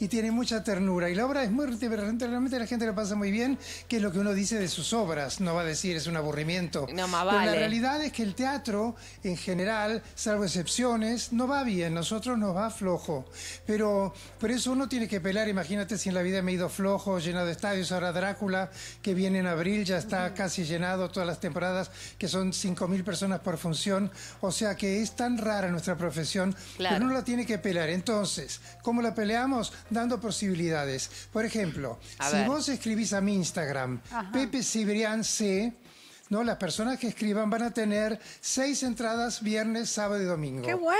y tiene mucha ternura. Y la obra es muy realmente la gente la pasa muy bien, que es lo que uno dice de sus obras. No va a decir es un aburrimiento. No, vale. la realidad es que el teatro, en general, salvo excepciones, no va bien. Nosotros nos va flojo. Pero por eso uno tiene que pelar. Imagínate si en la vida me he ido flojo, llenado de estadios. Ahora Drácula, que viene en abril, ya está casi llenado todas las temporadas, que son 5.000 personas por función. O sea que es tan rara nuestra profesión, claro. pero uno la tiene que pelar. Entonces, ¿cómo la peleamos? dando posibilidades. Por ejemplo, si vos escribís a mi Instagram, Pepe Cibrián C, ¿no? las personas que escriban van a tener seis entradas viernes, sábado y domingo. ¡Qué bueno!